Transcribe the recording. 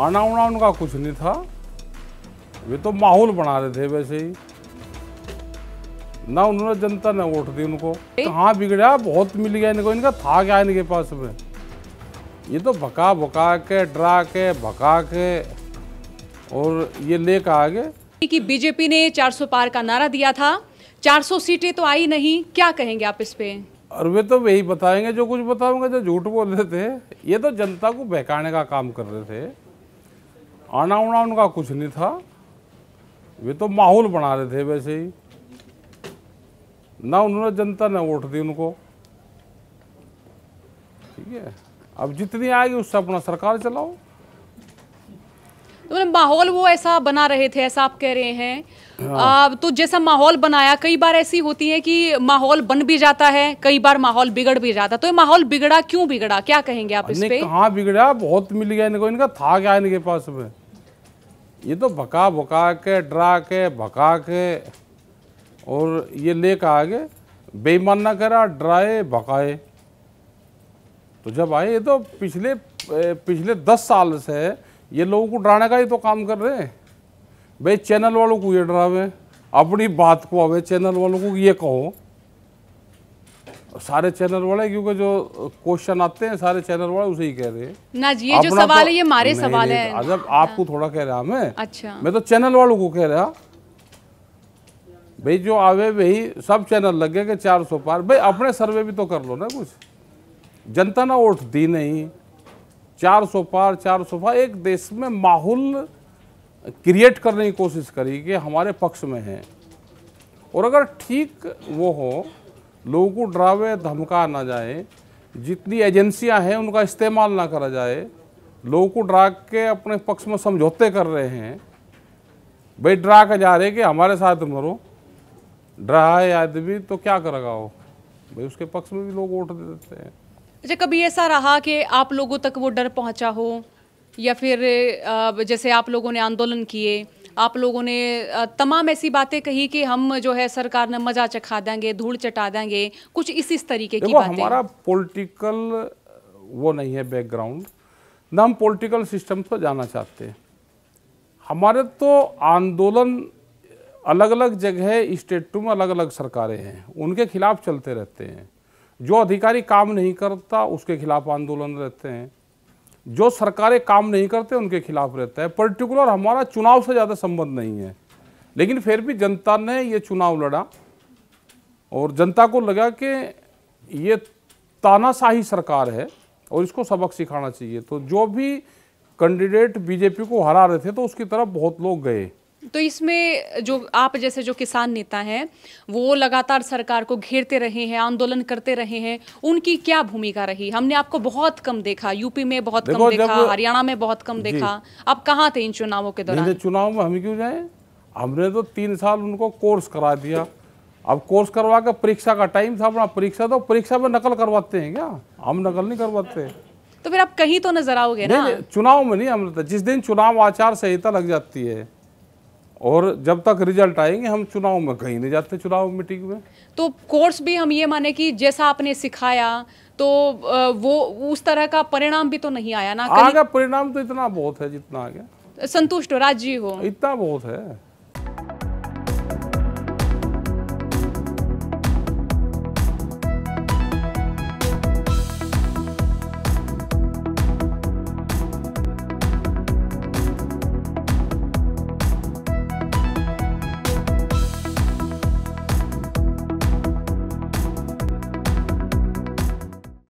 आना उना उनका कुछ नहीं था वे तो माहौल बना रहे थे वैसे ही ना उन्होंने जनता ने वोट दी उनको कहाँ बिगड़ा बहुत मिल गया इनको इनका था क्या इनके पास में ये तो भका भका के डरा के भका के और ये लेकर आगे कि बीजेपी ने 400 पार का नारा दिया था 400 सीटें तो आई नहीं क्या कहेंगे आप इस पे और वे तो वही बताएंगे जो कुछ बताऊंगा जो झूठ बोल रहे थे ये तो जनता को बहकाने का काम कर रहे थे आना उना उनका कुछ नहीं था वे तो माहौल बना रहे थे वैसे ही ना उन्होंने जनता ने वोट दी उनको ठीक है अब जितनी आएगी उससे अपना सरकार चलाओ तो माहौल वो ऐसा बना रहे थे ऐसा आप कह रहे हैं हाँ। आ, तो जैसा माहौल बनाया कई बार ऐसी होती है कि माहौल बन भी जाता है कई बार माहौल बिगड़ भी जाता तो ये माहौल बिगड़ा क्यों बिगड़ा क्या कहेंगे आप इस पे? कहा बिगड़ा बहुत मिल गया इनको इनका था क्या इनके पास में ये तो भका भका के डरा के भका के और ये लेकर आगे बेईमान ना करा डराए भकाए तो जब आए ये तो पिछले पिछले दस साल से ये लोगों को डराने का ही तो काम कर रहे हैं भाई चैनल वालों को ये डरावे अपनी बात को अवे चैनल वालों को ये कहो सारे चैनल वाले क्योंकि जो क्वेश्चन आते हैं सारे चैनल वाले उसे ही कह रहे हैं ना जी ये जो तो सवाल तो, है ये हमारे सवाल है अजब आपको थोड़ा कह रहा मैं अच्छा मैं तो चैनल वालों को कह रहा भाई जो आवे वही सब चैनल लगे के चार सौ पार भाई अपने सर्वे भी तो कर लो ना कुछ जनता ने वोट दी नहीं चार सौ पार चार सौ पार एक देश में माहौल क्रिएट करने की कोशिश करी कि हमारे पक्ष में है और अगर ठीक वो हो लोगों को डरावे धमका ना जाए जितनी एजेंसियां हैं उनका इस्तेमाल ना करा जाए लोगों को डरा के अपने पक्ष में समझौते कर रहे हैं भाई डरा के जा रहे कि हमारे साथ मरो डरा है आदमी तो क्या करेगा वो भाई उसके पक्ष में भी लोग वोट दे देते हैं अच्छा कभी ऐसा रहा कि आप लोगों तक वो डर पहुंचा हो या फिर जैसे आप लोगों ने आंदोलन किए आप लोगों ने तमाम ऐसी बातें कही कि हम जो है सरकार ने मजा चखा देंगे धूल चटा देंगे कुछ इस इस तरीके की बातें हमारा पॉलिटिकल वो नहीं है बैकग्राउंड न हम पोलिटिकल सिस्टम पर जाना चाहते हैं हमारे तो आंदोलन अलग अलग जगह स्टेट में अलग अलग सरकारें हैं उनके खिलाफ चलते रहते हैं जो अधिकारी काम नहीं करता उसके खिलाफ आंदोलन रहते हैं जो सरकारें काम नहीं करते उनके खिलाफ रहता है पर्टिकुलर हमारा चुनाव से ज़्यादा संबंध नहीं है लेकिन फिर भी जनता ने ये चुनाव लड़ा और जनता को लगा कि ये तानाशाही सरकार है और इसको सबक सिखाना चाहिए तो जो भी कैंडिडेट बीजेपी को हरा रहे थे तो उसकी तरफ बहुत लोग गए तो इसमें जो आप जैसे जो किसान नेता हैं वो लगातार सरकार को घेरते रहे हैं आंदोलन करते रहे हैं उनकी क्या भूमिका रही हमने आपको बहुत कम देखा यूपी में बहुत कम देखा हरियाणा में बहुत कम देखा आप कहाँ थे इन चुनावों के दौरान तो चुनाव में हम क्यों जाए हमने तो तीन साल उनको कोर्स करा दिया अब कोर्स करवा के परीक्षा का टाइम था अपना परीक्षा तो परीक्षा में नकल करवाते हैं क्या हम नकल नहीं करवाते तो फिर आप कहीं तो नजर आओगे ना चुनाव में नहीं हम जिस दिन चुनाव आचार संहिता लग जाती है और जब तक रिजल्ट आएंगे हम चुनाव में कहीं नहीं जाते चुनाव मीटिंग में तो कोर्स भी हम ये माने कि जैसा आपने सिखाया तो वो उस तरह का परिणाम भी तो नहीं आया ना आगे परिणाम तो इतना बहुत है जितना आ गया संतुष्ट हो राजी हो इतना बहुत है